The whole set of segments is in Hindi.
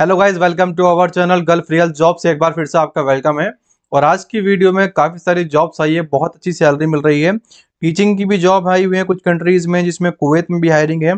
hello guys welcome to our channel Gulf Real Job से एक बार फिर से आपका वेलकम है और आज की वीडियो में काफ़ी सारी जॉब्स आई है बहुत अच्छी सैलरी मिल रही है टीचिंग की भी जॉब आई हुई है कुछ कंट्रीज़ में जिसमें कुवैत में भी हायरिंग है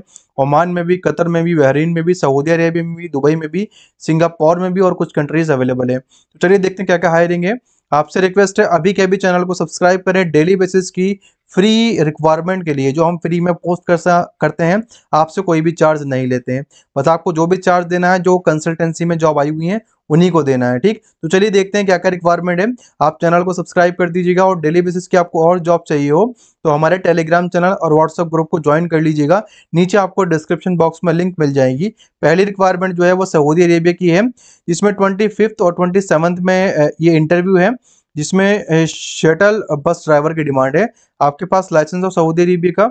ओमान में भी कतर में भी बहरीन में भी सऊदी अरेबिया में भी दुबई में भी सिंगापुर में भी और कुछ कंट्रीज़ अवेलेबल है तो चलिए देखते हैं क्या क्या हायरिंग है आपसे रिक्वेस्ट है अभी के अभी चैनल को सब्सक्राइब करें डेली बेसिस की फ्री रिक्वायरमेंट के लिए जो हम फ्री में पोस्ट कर सा करते हैं आपसे कोई भी चार्ज नहीं लेते हैं बस आपको जो भी चार्ज देना है जो कंसल्टेंसी में जॉब आई हुई है उन्हीं को देना है ठीक तो चलिए देखते हैं क्या क्या रिक्वायरमेंट है आप चैनल को सब्सक्राइब कर दीजिएगा और डेली बेसिस की आपको और जॉब चाहिए हो तो हमारे टेलीग्राम चैनल और व्हाट्सअप ग्रुप को ज्वाइन कर लीजिएगा नीचे आपको डिस्क्रिप्शन बॉक्स में लिंक मिल जाएगी पहली रिक्वायरमेंट जो है वो सऊदी अरेबिया की है जिसमें ट्वेंटी और ट्वेंटी में ये इंटरव्यू है जिसमें शटल बस ड्राइवर की डिमांड है आपके पास लाइसेंस हो सऊदी अरेबिया का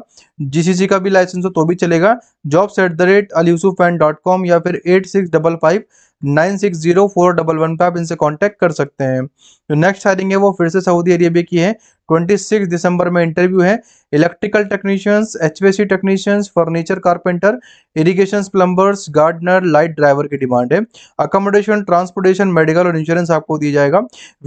जीसीसी का भी लाइसेंस हो तो भी चलेगा jobs at the rate ali dot com या फिर eight six double five nine six zero four double one पर आप इनसे कांटेक्ट कर सकते हैं जो नेक्स्ट हायरिंग है वो फिर से सऊदी अरेबिया की है ट्वेंटी सिक्स दिसंबर में इंटरव्यू है electrical technicians HVC technicians furniture carpenter irrigation plumbers gardener light driver की डिमांड है अकोमोडेशन ट्रांसपोर्टेशन मेडिकल और इंश्योरेंस आपको दिया जाएगा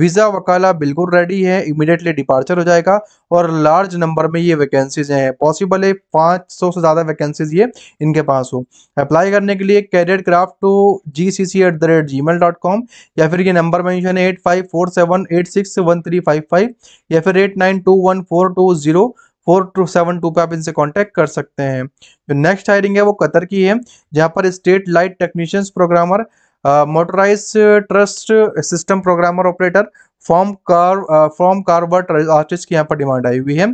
वीज़ा वकाला बिल्कुल रेडी है इमीडिएटली डिपार्चर हो जाएगा और ला लार्ज नंबर में ये वैकेंसीज हैं पॉसिबल है पाँच सौ से ज़्यादा वैकेंसीज ये इनके पास हो अप्लाई करने के लिए cadet craft two G C C at the rate ji mail dot com या फिर ये number mention eight five four seven eight six one three five five या फिर eight nine two one four two zero four two seven two पर आप इनसे कॉन्टैक्ट कर सकते हैं जो नेक्स्ट हायरिंग है वो कतर की है जहाँ पर state light technicians programmer motorize trust system programmer operator form car form carver artist की यहाँ पर डिमांड आई हुई है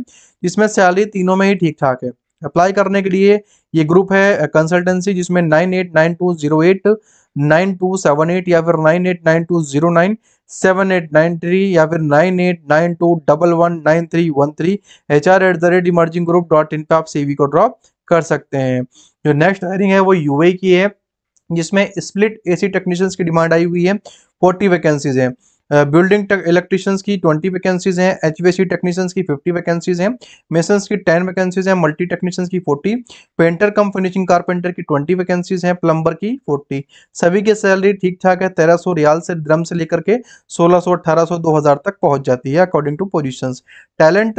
जिसमें सैलरी तीनों में ही ठीक ठाक है अप्लाई करने के लिए ये ग्रुप है कंसल्टेंसी जिसमें nine eight nine two zero eight nine two seven eight या फिर nine eight nine two zero nine seven eight nine three या फिर nine eight nine two double one nine three one three H R at the rate emerging group dot in पर आप सीवी को ड्रॉप कर सकते हैं जो नेक्स्ट हायरिंग है वो यूए की है जिसमें स्प्लिट एसी टेक्नीशियंस की डिमांड आई हुई है फोर्टी वैकेंसीज हैं बिल्डिंग uh, इलेक्ट्रीशियंस की ट्वेंटी वैकेंसीज हैं एच टेक्नीशियंस की फिफ्टी वैकेंसीज हैं मेसन्स की टेन वैकेंसीज हैं मल्टी टेक्नीशियंस की forty painter cum finishing carpenter की ट्वेंटी वैकेंसीज हैं प्लम्बर की फोर्टी सभी की सैलरी ठीक ठाक है तेरह सौ रियाल से ड्रम से लेकर के सोलह सौ अठारह सौ दो हज़ार तक पहुंच जाती है अकॉर्डिंग टू पोजिशन टैलेंट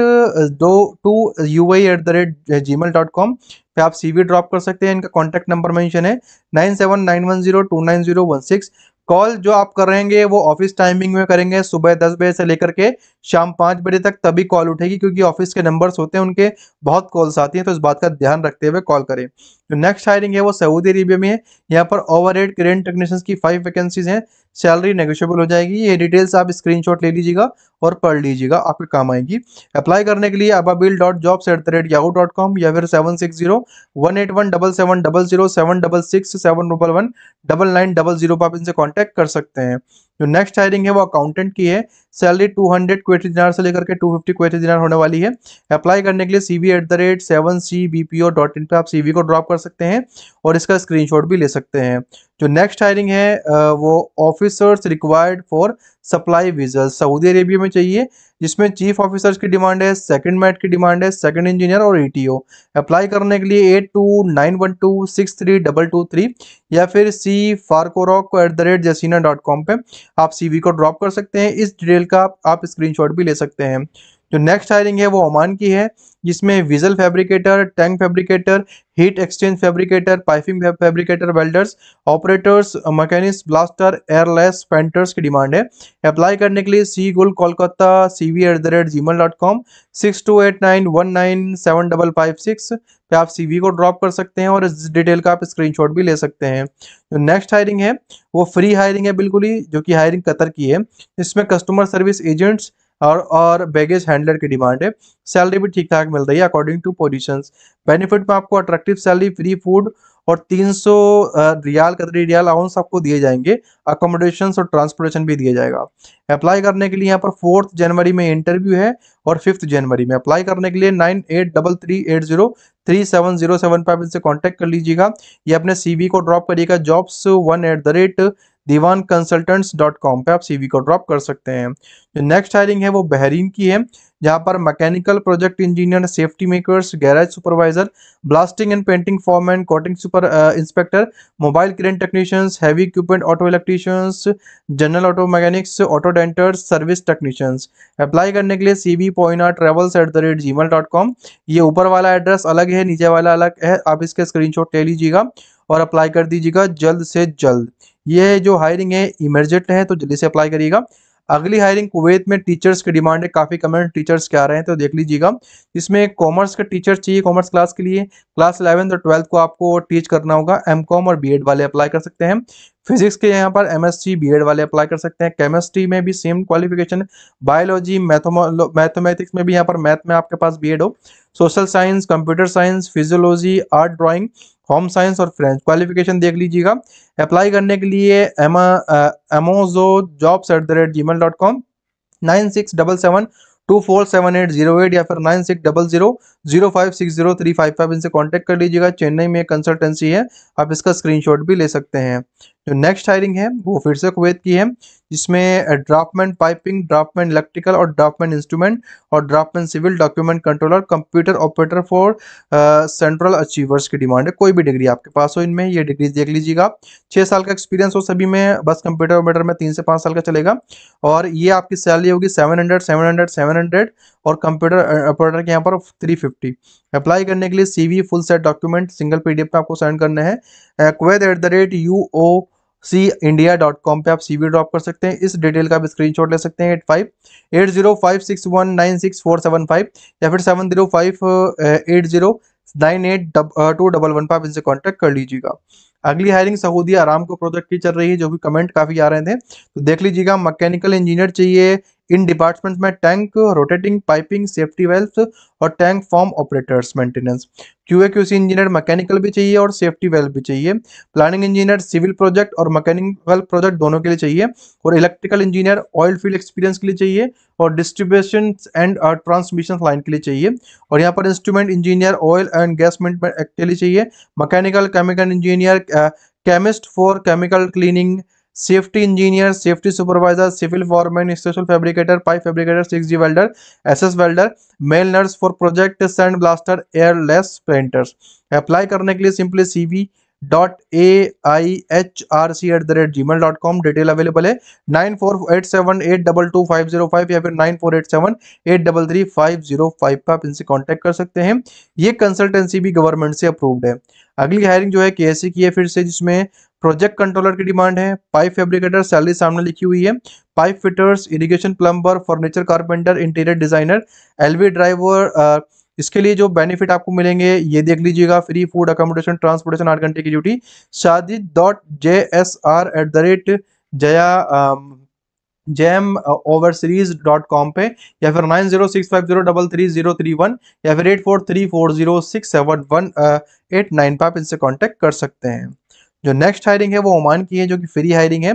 दो two U I at the rate ji mail dot com पे आप सीवी ड्रॉप कर सकते हैं इनका कॉन्टैक्ट नंबर मैंशन है nine seven nine one zero two nine zero one six call जो आप करेंगे वो ऑफिस टाइमिंग में करेंगे सुबह दस बजे से लेकर के शाम पाँच बजे तक तभी कॉल उठेगी क्योंकि ऑफिस के नंबर्स होते हैं उनके बहुत कॉल्स आती हैं तो इस बात का ध्यान रखते हुए कॉल करें जो नेक्स्ट हायरिंग है वो सऊदी अरेबिया में है यहाँ पर ओवर एड करेंट टेक्नीशियंस की फाइव वैकेंसीज हैं सैलरी नेगोशियबल हो जाएगी ये डिटेल्स आप स्क्रीन ले लीजिएगा और पढ़ लीजिएगा आपके काम आएगी अप्लाई करने के लिए ababil dot job at the rate Yahoo dot com या फिर seven six zero one eight one double seven double zero seven double six seven double one double nine double zero पर आप इनसे कॉन्टैक्ट कॉन्टेक्ट कर सकते हैं जो नेक्स्ट हायरिंग है वो अकाउंटेंट की है सैलरी 200 हंड्रेड क्वेटी से लेकर के 250 फिफ्टी क्वेटी होने वाली है अप्लाई करने के लिए C V at the rate seven C B P O dot in पर आप सी को ड्रॉप कर सकते हैं और इसका स्क्रीनशॉट भी ले सकते हैं जो नेक्स्ट हायरिंग है वो officers required for supply visa Saudi Arabia में चाहिए जिसमें चीफ ऑफिसर्स की डिमांड है सेकंड मैट की डिमांड है सेकंड इंजीनियर और एटीओ अप्लाई करने के लिए eight two nine one two six three double two three या फिर सी फार्कोरॉक एट द रेट जसीना डॉट कॉम पर आप सी को ड्रॉप कर सकते हैं इस डिटेल का आप, आप स्क्रीनशॉट भी ले सकते हैं जो नेक्स्ट हायरिंग है वो ओमान की है जिसमें vessel fabricator tank fabricator heat exchange fabricator piping fabricator welders operators mechanics blaster airless painters की डिमांड है अप्लाई करने के लिए सी गुल Kolkata C V at the rate ji mail dot com six two eight nine one nine seven double five six पे आप वी को ड्रॉप कर सकते हैं और इस डिटेल का आप स्क्रीन शॉट भी ले सकते हैं जो नेक्स्ट हायरिंग है वो फ्री हायरिंग है बिल्कुल ही जो कि हायरिंग कतर की है इसमें कस्टमर सर्विस एजेंट्स और और बैगेज हैंडलर की डिमांड है सैलरी भी ठीक ठाक मिल रही है अकॉर्डिंग टू पोजिशन बेनिफिट में आपको अट्रैक्टिव सैलरी फ्री फूड और 300 रियाल कदरी रियाल अलाउंस आपको दिए जाएंगे अकोमोडेशन और ट्रांसपोर्टेशन भी दिया जाएगा अप्लाई करने के लिए यहाँ पर फोर्थ जनवरी में इंटरव्यू है और फिफ्थ जनवरी में अप्लाई करने के लिए nine eight double three eight zero three seven zero seven five इनसे कॉन्टेक्ट कर लीजिएगा या अपने सीवी को ड्रॉप करिएगा jobs one at the rate Dewan consultants dot com पर आप सीवी को ड्रॉप कर सकते हैं जो नेक्स्ट हायरिंग है वो बहरीन की है जहां पर mechanical project engineer safety makers garage supervisor blasting and painting and coating super inspector mobile crane technicians heavy equipment auto electricians general auto mechanics auto denters service technicians apply करने के लिए सी वी पोइना travels at the rate ji mail dot com ये ऊपर वाला एड्रेस अलग है नीचे वाला अलग है आप स्क्रीन शॉट ले लीजिएगा और अप्लाई कर दीजिएगा जल्द से जल्द ये जो हायरिंग है इमरजेंट है तो जल्दी से अप्लाई करिएगा अगली हायरिंग कुवैत में टीचर्स की डिमांड है काफ़ी कमेंट टीचर्स के आ रहे हैं तो देख लीजिएगा इसमें कॉमर्स के टीचर चाहिए कॉमर्स क्लास के लिए क्लास इलेवेंथ और ट्वेल्थ को आपको टीच करना होगा एम और बी वाले अप्लाई कर सकते हैं फिजिक्स के यहाँ पर एम एस वाले अप्लाई कर सकते हैं केमिस्ट्री में भी सेम क्वालिफिकेशन बायोलॉजी मैथमेटिक्स में भी यहाँ पर मैथ में आपके पास बी हो social science computer science physiology art drawing home science और फ्रेंच क्वालिफिकेशन देख लीजिएगा अप्लाई करने के लिए एमोजो jobs at the rate ji mail dot com nine six double seven two four seven eight zero eight या फिर nine six double zero zero five six zero three five five इनसे कॉन्टैक्ट कर लीजिएगा चेन्नई में कंसल्टेंसी है आप इसका स्क्रीनशॉट भी ले सकते हैं जो नेक्स्ट हायरिंग है वो फिर से कुवैत की है जिसमें ड्राफ्टमैन पाइपिंग ड्राफ्टमैन इलेक्ट्रिकल और ड्राफ्टमैन इंस्ट्रूमेंट और draftman civil document controller computer operator for central achievers की डिमांड है कोई भी डिग्री आपके पास हो इनमें ये डिग्री देख लीजिएगा छः साल का एक्सपीरियंस हो सभी में बस कंप्यूटर ऑपरेटर में तीन से पाँच साल का चलेगा और ये आपकी सैलरी होगी seven hundred seven hundred seven hundred और कंप्यूटर ऑपरेटर के यहाँ पर थ्री फिफ्टी अप्लाई करने के लिए CV full set document single PDF में आपको सेंड करना है Kuwait at the rate U O C India dot com पर आप सी ड्रॉप कर सकते हैं इस डिटेल का आप स्क्रीनशॉट ले सकते हैं eight five eight zero five six one nine six four seven five या फिर seven zero five eight zero nine eight two double one five इनसे कॉन्टैक्ट कर लीजिएगा अगली हायरिंग सऊदी आराम को प्रोजेक्ट की चल रही है जो भी कमेंट काफ़ी आ रहे थे तो देख लीजिएगा मैकेनिकल इंजीनियर चाहिए इन डिपार्टमेंट्स में tank rotating piping safety valve और tank farm operators maintenance QA QC engineer mechanical भी चाहिए और सेफ्टी वेल्व भी चाहिए प्लानिंग इंजीनियर सिविल प्रोजेक्ट और मैकेनिकल प्रोजेक्ट दोनों के लिए चाहिए और electrical engineer oil field experience के लिए चाहिए और डिस्ट्रीब्यूशन एंड ट्रांसमिशन लाइन के लिए चाहिए और यहाँ पर instrument engineer oil and gas management के लिए चाहिए mechanical chemical engineer chemist for chemical cleaning safety engineer safety supervisor civil foreman special fabricator pipe fabricator six G welder S S welder male nurse for project sand blaster airless painters apply करने के लिए simply CV dot A I H R C at the rate ji mail dot com detail available है nine four eight seven eight double two five zero five या फिर nine four eight seven eight double three five zero five पर आप इनसे कॉन्टैक्ट कर सकते हैं ये कंसल्टेंसी भी गवर्नमेंट से अप्रूव्ड है अगली हायरिंग जो है के की है फिर से जिसमें प्रोजेक्ट कंट्रोलर की डिमांड है पाइप फैब्रिकेटर सैलरी सामने लिखी हुई है pipe fitters irrigation plumber furniture carpenter interior designer LV driver इसके लिए जो बेनिफिट आपको मिलेंगे ये देख लीजिएगा फ्री फूड अकोमोडेशन ट्रांसपोर्टेशन आठ घंटे की ड्यूटी शादी dot J S R at the rate Jaya jam over series dot com पे या फिर nine zero six five zero double three zero three one या फिर eight four three four zero six seven one eight nine पर आप इनसे कॉन्टेक्ट कर सकते हैं जो नेक्स्ट हायरिंग है वो ओमान की है जो कि फ्री हायरिंग है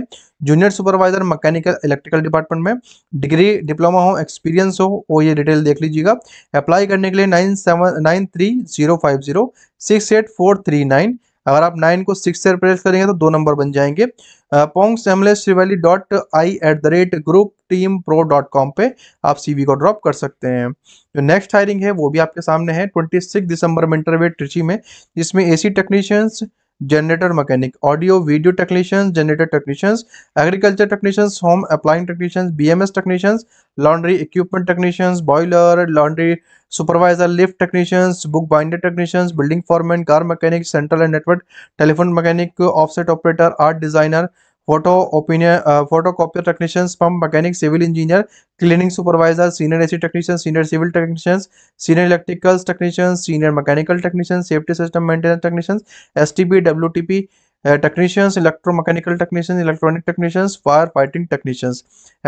junior supervisor mechanical electrical department में डिग्री डिप्लोमा हो एक्सपीरियंस हो वो ये डिटेल देख लीजिएगा अप्लाई करने के लिए nine seven nine three zero five zero six eight four three nine अगर आप नाइन को सिक्स से रिप्लेस करेंगे तो दो नंबर बन जाएंगे पोंग सेमले श्रीवैली dot I at the rate group team pro dot com पर आप सीवी को ड्रॉप कर सकते हैं जो नेक्स्ट हायरिंग है वो भी आपके सामने है ट्वेंटी सिक्स दिसंबर में इंटरव्यू ट्रिची में जिसमें AC technicians generator mechanic audio video technicians generator technicians agriculture technicians home appliance technicians BMS technicians laundry equipment technicians boiler laundry supervisor lift technicians book binder technicians building foreman car mechanic central and network telephone mechanic offset operator art designer photo opinion photo copier technician pump mechanic civil engineer cleaning supervisor senior AC technician senior civil technician senior electrical technician senior mechanical technician safety system maintenance technicians S T P W T P technicians mechanical technician electronic technicians fire fighting technicians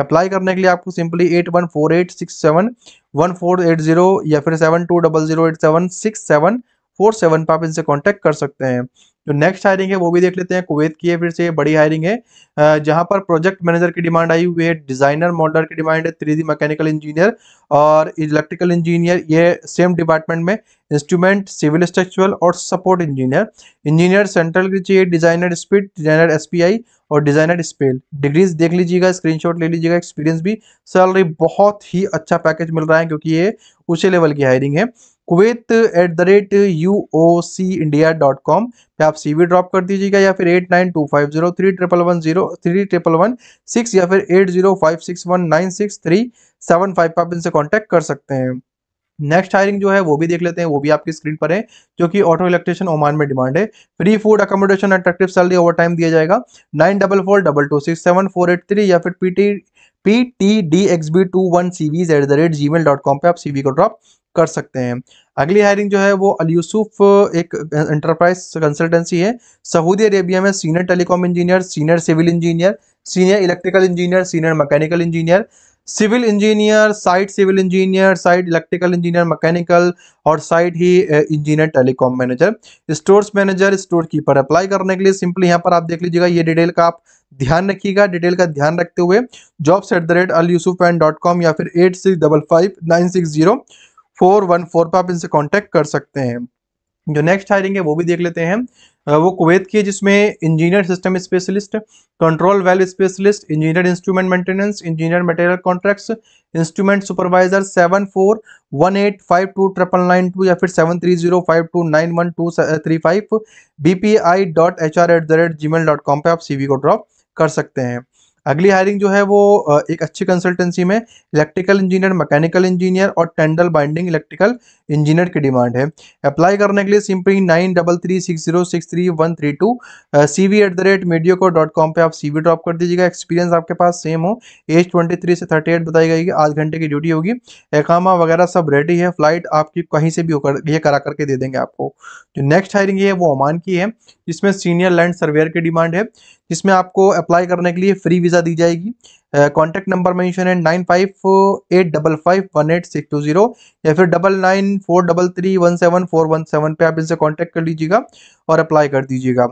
apply करने के लिए आपको simply eight one four eight six seven one four eight zero या फिर seven two double zero eight seven six seven four seven पर आप इनसे कॉन्टैक्ट कर सकते हैं जो नेक्स्ट हायरिंग है वो भी देख लेते हैं कुवैत की है फिर से बड़ी हायरिंग है जहां पर प्रोजेक्ट मैनेजर की डिमांड आई हुई है डिजाइनर मॉडलर की डिमांड है थ्री मैकेनिकल इंजीनियर और इलेक्ट्रिकल इंजीनियर ये सेम डिपार्टमेंट में इंस्ट्रूमेंट सिविल स्ट्रक्चरल और सपोर्ट इंजीनियर इंजीनियर सेंट्रल की चाहिए डिजाइनर स्पीड डिजाइनर एस और डिजाइनर स्पेल डिग्रीज देख लीजिएगा स्क्रीनशॉट ले लीजिएगा एक्सपीरियंस भी सैलरी बहुत ही अच्छा पैकेज मिल रहा है क्योंकि ये उसी लेवल की हायरिंग है Kuwait at the rate U O C India dot com पर आप सी वी ड्रॉप कर दीजिएगा या फिर eight nine two five zero three triple one zero three triple one six या फिर eight zero five six one nine six three seven five पर आप इनसे कॉन्टैक्ट कर सकते हैं नेक्स्ट हायरिंग जो है वो भी देख लेते हैं वो भी आपकी स्क्रीन पर है जो कि ऑटो इलेक्ट्रिशियन ओमान में डिमांड है free food accommodation attractive salary overtime दिया जाएगा nine double four double two six seven four eight three या फिर P T P T D X B two one C वीज at the rate ji mail dot com पर आप सी वी को ड्रॉप कर सकते हैं अगली हायरिंग जो है वो अलियूसुफ एक एंटरप्राइज कंसल्टेंसी है सऊदी अरेबिया में senior telecom engineer senior civil engineer senior electrical engineer senior mechanical engineer civil engineer site civil engineer site electrical engineer mechanical और साइट ही engineer telecom manager stores manager store keeper apply करने के लिए सिंपली यहाँ पर आप देख लीजिएगा ये डिटेल का आप ध्यान रखिएगा डिटेल का ध्यान रखते हुए जॉब्स एट द रेट अल या फिर eight six double five nine six zero four one four पर आप इनसे कॉन्टैक्ट कर सकते हैं जो नेक्स्ट हायरिंग है वो भी देख लेते हैं वो कुवैत की है जिसमें engineer system specialist control valve specialist engineer instrument maintenance engineer material contracts instrument supervisor seven four one eight five two triple nine two या फिर seven three zero five two nine one two three five B P I dot H R at the rate ji mail dot com पर आप सी वी को ड्रॉप कर सकते हैं अगली हायरिंग जो है वो एक अच्छी कंसल्टेंसी में इलेक्ट्रिकल इंजीनियर मैकेनिकल इंजीनियर और टेंडल बाइंडिंग इलेक्ट्रिकल इंजीनियर की डिमांड है अप्लाई करने के लिए simply nine double three six zero six three one three two C V at the rate मीडियो को डॉट कॉम पर आप सी वी ड्रॉप कर दीजिएगा एक्सपीरियंस आपके पास सेम हो एज ट्वेंटी थ्री से थर्टी एट बताई गई आध घंटे की ड्यूटी होगी एकामा वगैरह सब रेडी है फ्लाइट आपकी कहीं से भी होकर ये करा करके दे देंगे आपको जो नेक्स्ट हायरिंग है वो ओमान की है जिसमें सीनियर लैंड सर्वेयर की डिमांड है जिसमें आपको अप्लाई करने के लिए फ्री वीज़ा दी जाएगी कॉन्टैक्ट नंबर मैंशन है nine five eight double five one eight six two zero या फिर double nine four double three one seven four one seven पर आप इनसे कॉन्टैक्ट कर लीजिएगा और अप्लाई कर दीजिएगा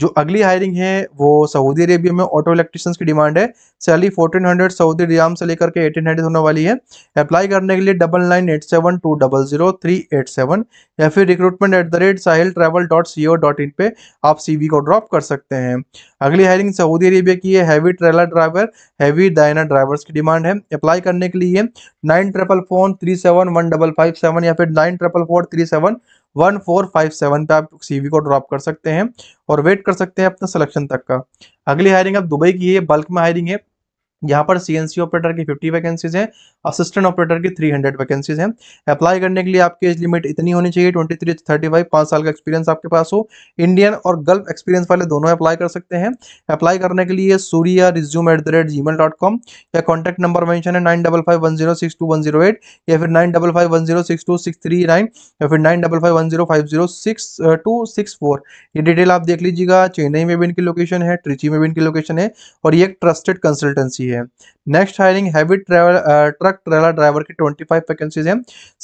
जो अगली हायरिंग है वो सऊदी अरेबिया में ऑटो इलेक्ट्रिशियंस की डिमांड है salary fourteen hundred Saudi riyal से लेकर के एटीन हंड्रेड होने वाली है अप्लाई करने के लिए double nine eight seven two double zero three eight seven या फिर recruitment at the rate Sahil travel dot C O dot in पर आप सी को ड्रॉप कर सकते हैं अगली हायरिंग सऊदी अरेबिया की है heavy trailer driver heavy dyna drivers की डिमांड है अप्लाई करने के लिए nine triple four three seven one double five seven या फिर nine triple four three seven one four five seven पे आप सीवी को ड्रॉप कर सकते हैं और वेट कर सकते हैं अपना सिलेक्शन तक का अगली हायरिंग आप दुबई की है बल्क में हायरिंग है यहाँ पर सीएनसी ऑपरेटर की 50 वैकेंसीज है असिस्टेंट ऑपरेटर की 300 वैकेंसीज हैं अप्लाई करने के लिए आपकी एज लिमिट इतनी होनी चाहिए 23 थ्री थर्टी फाइव पाँच साल का एक्सपीरियंस आपके पास हो इंडियन और गल्फ एक्सपीरियंस वाले दोनों अप्लाई कर सकते हैं अप्लाई करने के लिए Surya resume at the rate ji mail dot com या कॉन्टैक्ट नंबर मैंशन है nine double five one zero six two one zero eight या फिर nine double five one zero six two six three nine या फिर nine double five one zero five zero six two six four ये डिटेल आप देख लीजिएगा चेन्नई में भी इनकी लोकेशन है ट्रिची में भी इनकी लोकेशन है और ये एक ट्रस्टेड कंसल्टेंसी की है next hiring heavy travel truck trailer driver की 25 वैकेंसीज हैं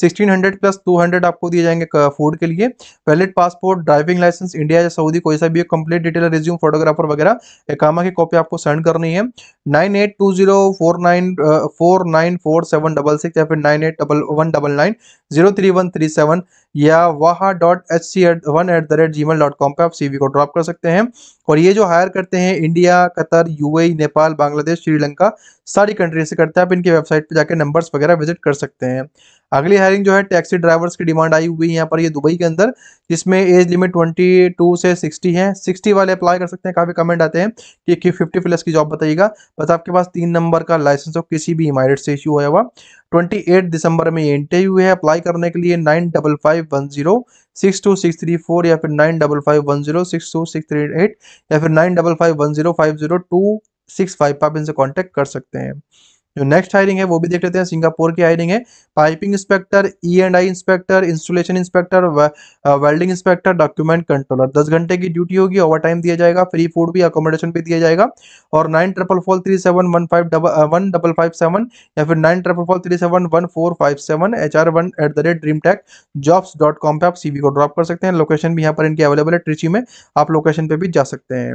1600 प्लस 200 आपको दिए जाएंगे फूड के लिए valid passport driving licence India या सऊदी कोई सा भी कंप्लीट डिटेल रिज्यूम फोटोग्राफर वगैरह एकामा की कॉपी आपको सेंड करनी है nine eight two zero four nine four nine four seven double six या फिर nine eight double one double nine zero three one three seven या वाहा dot H C eight one at the rate ji mail dot com पर आप सी वी को ड्रॉप कर सकते हैं और ये जो हायर करते हैं India Qatar U A Nepal Bangladesh Sri Lanka bank का सारी कंट्री से करते हैं आप इनकी वेबसाइट पर जाकर नंबर्स वगैरह विजिट कर सकते हैं अगली हायरिंग जो है टैक्सी ड्राइवर्स की डिमांड आई हुई है यहाँ पर ये दुबई के अंदर जिसमें एज लिमिट 22 से 60 है 60 वाले अप्लाई कर सकते हैं काफ़ी कमेंट आते हैं कि कि 50 प्लस की जॉब बताइएगा बस आपके पास तीन नंबर का लाइसेंस हो किसी भी इमारेट से इश्यू हुआ हुआ 28 दिसंबर में ये इंटरव्यू है अप्लाई करने के लिए nine double five one zero six two six three four या फिर nine double five one zero six two six three eight या फिर nine double five one zero five zero two six five पर आप इनसे कॉन्टैक्ट कर सकते हैं जो नेक्स्ट हायरिंग है वो भी देख लेते हैं सिंगापुर की हायरिंग है piping inspector E and I inspector installation inspector welding inspector document controller दस घंटे की ड्यूटी होगी ओवर टाइम दिया जाएगा फ्री फूड भी अकोमोडेशन भी दिया जाएगा और nine triple four three seven one five double one double five seven या फिर nine triple four three seven one four five seven H R one at the rate dream tech jobs dot com पर आप सी को ड्रॉप कर सकते हैं लोकेशन भी यहाँ पर इनकी अवेलेबल है ट्रिची में आप लोकेशन पर भी जा सकते हैं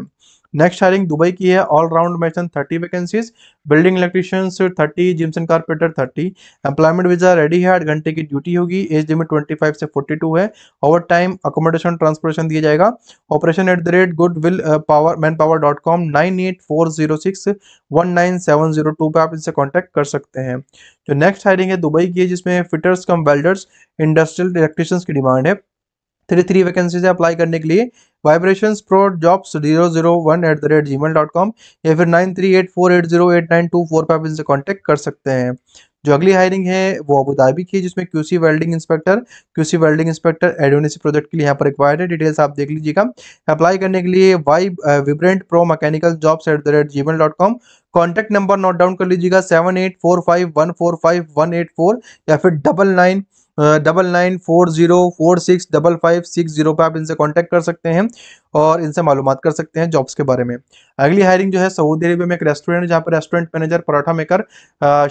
नेक्स्ट हायरिंग दुबई की है all round mason thirty vacancies building electricians thirty gypsum carpenter thirty employment visa ready है आठ घंटे की ड्यूटी होगी एज लिमिट ट्वेंटी फाइव से फोर्टी टू है ओवर टाइम अकोमोडेशन ट्रांसपोर्टेशन दिया जाएगा operation at the rate good will power man power dot com nine eight four zero six one nine seven zero two पर आप इनसे कॉन्टैक्ट कर सकते हैं जो नेक्स्ट हायरिंग है दुबई की है जिसमें fitters cum welders industrial electricians की डिमांड है थ्री थ्री वैकेंसी से अप्लाई करने के लिए vibration pro jobs zero zero one at the rate ji mail dot com या फिर nine three eight four eight zero eight nine two four five इनसे कॉन्टैक्ट कर सकते हैं जो अगली हायरिंग है वो अबू धाबी की जिसमें QC welding inspector QC welding inspector एडोनिसी प्रोजेक्ट के लिए यहाँ पर रिक्वायर्ड है डिटेल्स आप देख लीजिएगा अप्लाई करने के लिए Y vibrant pro mechanical jobs at the rate ji mail dot com contact number note down कर लीजिएगा seven eight four five one four five one eight four या फिर double nine double nine four zero four six double five six zero पर आप इनसे कांटेक्ट कर सकते हैं और इनसे मालूम कर सकते हैं जॉब्स के बारे में अगली हायरिंग जो है सऊदी अरेबिया में एक रेस्टोरेंट जहाँ पर restaurant manager paratha maker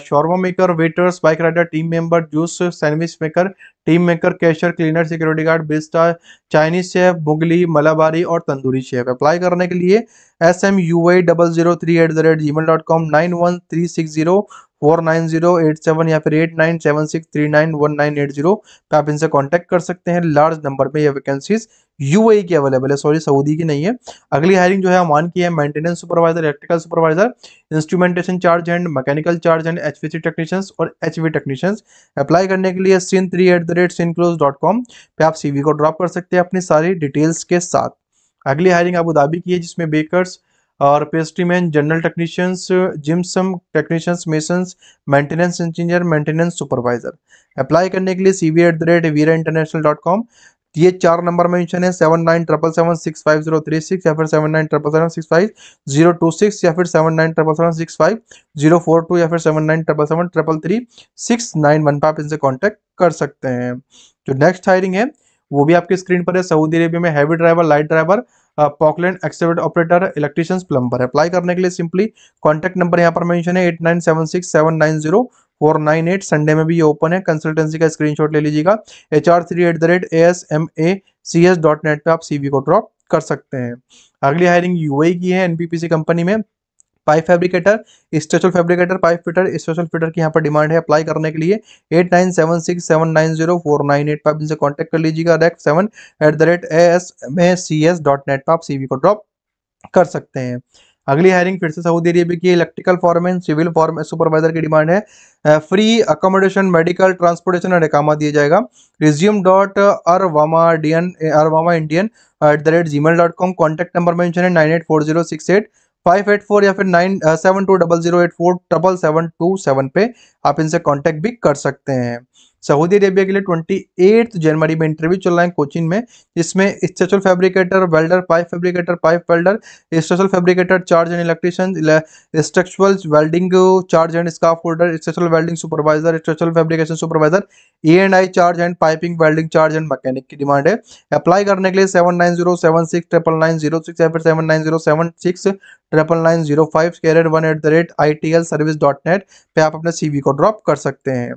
shawarma maker waiters bike rider team member juice sandwich maker team maker cashier cleaner security guard barista Chinese chef Mughlai Malabari और तंदूरी शेफ अप्लाई करने के लिए S M U I double zero three at the rate ji mail dot com nine one three six zero four nine zero eight seven या फिर eight nine seven six three nine one nine eight zero पे आप इनसे कॉन्टैक्ट कर सकते हैं लार्ज नंबर में यह वैकेंसीज़ यूएई e की अवेलेबल है सॉरी सऊदी की नहीं है अगली हायरिंग जो है अमान की है maintenance supervisor electrical supervisor instrumentation charge hand mechanical charge hand H technicians और एच टेक्नीशियंस अप्लाई करने के लिए sin three at the rate seen close dot com पर आप सी को ड्रॉप कर सकते हैं अपनी सारी डिटेल्स के साथ अगली हायरिंग अबू धाबी की है जिसमें बेकर्स और pastryman general technicians gypsum technicians masons maintenance engineer maintenance supervisor apply करने के लिए C V at the rate Veera international dot com ये चार नंबर मेंशन है seven nine triple seven six five zero three six या फिर seven nine triple seven six five zero two six या फिर seven nine triple seven six five zero four two या फिर seven nine triple seven triple three six nine one पर आप इनसे कॉन्टेक्ट कर सकते हैं जो नेक्स्ट हायरिंग है वो भी आपके स्क्रीन पर है सऊदी अरेबिया में heavy driver light driver Poclain excavator operator electricians plumber apply करने के लिए सिंपली कॉन्टैक्ट नंबर यहाँ पर मेंशन है eight nine seven six seven nine zero four nine eight Sunday में भी ये ओपन है कंसल्टेंसी का स्क्रीनशॉट ले लीजिएगा H R three at the rate A S M A C S dot net पर आप सीवी को ड्रॉप कर सकते हैं अगली हायरिंग यूएई e की है एनपीपीसी कंपनी में pipe fabricator structural fabricator pipe fitter structural fitter की यहाँ पर डिमांड है अप्लाई करने के लिए eight nine seven six seven nine zero four nine eight पर इनसे कॉन्टेक्ट कर लीजिएगा rec seven at the rate A S M A C S dot net पर आप सी वी को ड्रॉप कर सकते हैं अगली हायरिंग फिर से सऊदी अरेबिया की electrical foreman civil form supervisor की डिमांड है फ्री अकोमोडेशन मेडिकल ट्रांसपोर्टेशन और एकामा दिया जाएगा रिज्यूम डॉट अरवामा डियन अरवामा Indian at the rate ji mail dot com contact number में nine eight four zero six eight five eight four या फिर nine seven two double zero eight four double seven two seven पे आप इनसे कॉन्टैक्ट भी कर सकते हैं सऊदी अरेबिया के लिए ट्वेंटी जनवरी में इंटरव्यू चल रहा है कोचिंग में जिसमें structural fabricator welder pipe fabricator pipe welder structural fabricator charge hand electrician structural welding charge hand scaffolder structural welding supervisor structural fabrication supervisor A and I charge hand piping welding charge hand mechanic की डिमांड है अप्लाई करने के लिए seven nine zero seven six triple nine zero six या फिर seven nine zero seven six triple nine zero five carat one at the rate I T L service dot net पर आप अपने सी को ड्रॉप कर सकते हैं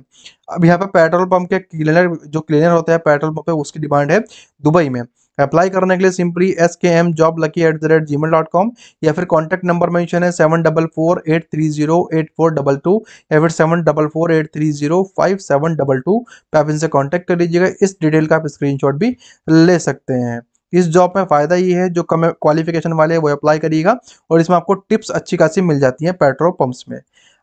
अब यहाँ पे पेट्रोल पंप के क्लीनर जो क्लीनर होते हैं पेट्रोल पंप पे उसकी डिमांड है दुबई में अप्लाई करने के लिए simply S K M job lucky at the rate ji mail dot com या फिर कॉन्टैक्ट नंबर मैंशन है seven double four eight three zero eight four double two या फिर seven double four eight three zero five seven double two पे आप इनसे कॉन्टैक्ट कर लीजिएगा इस डिटेल का आप स्क्रीनशॉट भी ले सकते हैं इस जॉब में फ़ायदा ये है जो कम क्वालिफिकेशन वाले वो अप्लाई करिएगा और इसमें आपको टिप्स अच्छी खासी मिल जाती हैं पेट्रोल पंप्स में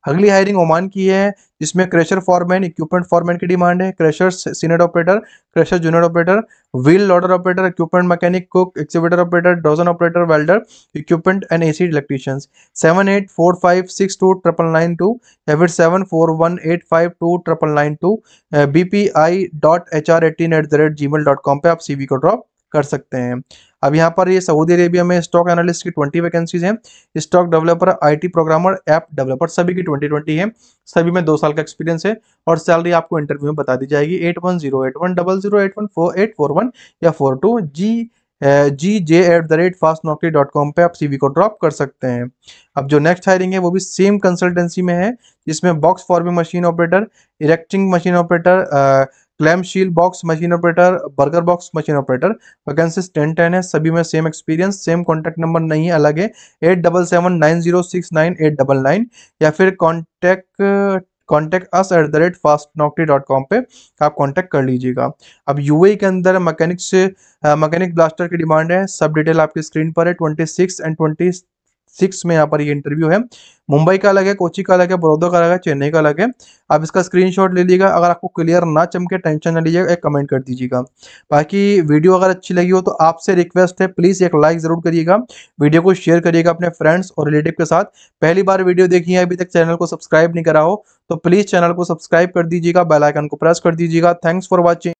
अगली हायरिंग ओमान की है जिसमें क्रेशर फॉरमैन इक्विपमेंट फॉरमैन की डिमांड है crusher senior operator crusher junior operator wheel loader operator equipment mechanic cook excavator operator dozer operator welder equipment and AC electricians seven eight four five six two triple nine two या फिर seven four one eight five two triple nine two B P I dot H R eighteen at the rate ji mail dot com पर आप सी वी को ड्रॉप कर सकते हैं अब यहाँ पर ये सऊदी अरेबिया में स्टॉक एनालिस्ट की ट्वेंटी वैकेंसीज हैं stock developer IT programmer app developer सभी की ट्वेंटी ट्वेंटी है सभी में दो साल का एक्सपीरियंस है और सैलरी आपको इंटरव्यू में बता दी जाएगी eight one zero eight one double zero eight one four eight four one या four two G G J at the rate fast Naukri dot com पर आप सीवी को ड्रॉप कर सकते हैं अब जो नेक्स्ट हायरिंग है वो भी सेम कंसल्टेंसी में है जिसमें box forming machine operator erecting machine operator clam shell box machine operator burger box machine operator vacancies ten ten है सभी में same experience same contact number नहीं है अलग है eight double seven nine zero six nine eight double nine या फिर contact contact us at the rate fast Naukri dot com पर आप कॉन्टैक्ट कर लीजिएगा अब यू e के अंदर मकैनिक से मैकेनिक ब्लास्टर की डिमांड है सब डिटेल आपकी स्क्रीन पर है twenty six and twenty six में यहाँ पर ये इंटरव्यू है मुंबई का अलग है कोची का अलग है बड़ौदा का अलग है चेन्नई का अलग है आप इसका स्क्रीनशॉट ले लीजिएगा अगर आपको क्लियर ना चमके टेंशन ना लीजिएगा एक कमेंट कर दीजिएगा बाकी वीडियो अगर अच्छी लगी हो तो आपसे रिक्वेस्ट है प्लीज़ एक लाइक ज़रूर करिएगा वीडियो को शेयर करिएगा अपने फ्रेंड्स और रिलेटिव के साथ पहली बार वीडियो देखी है अभी तक चैनल को सब्सक्राइब नहीं करा हो तो प्लीज़ चैनल को सब्सक्राइब कर दीजिएगा बेलाइकन को प्रेस कर दीजिएगा थैंक्स फॉर वॉचिंग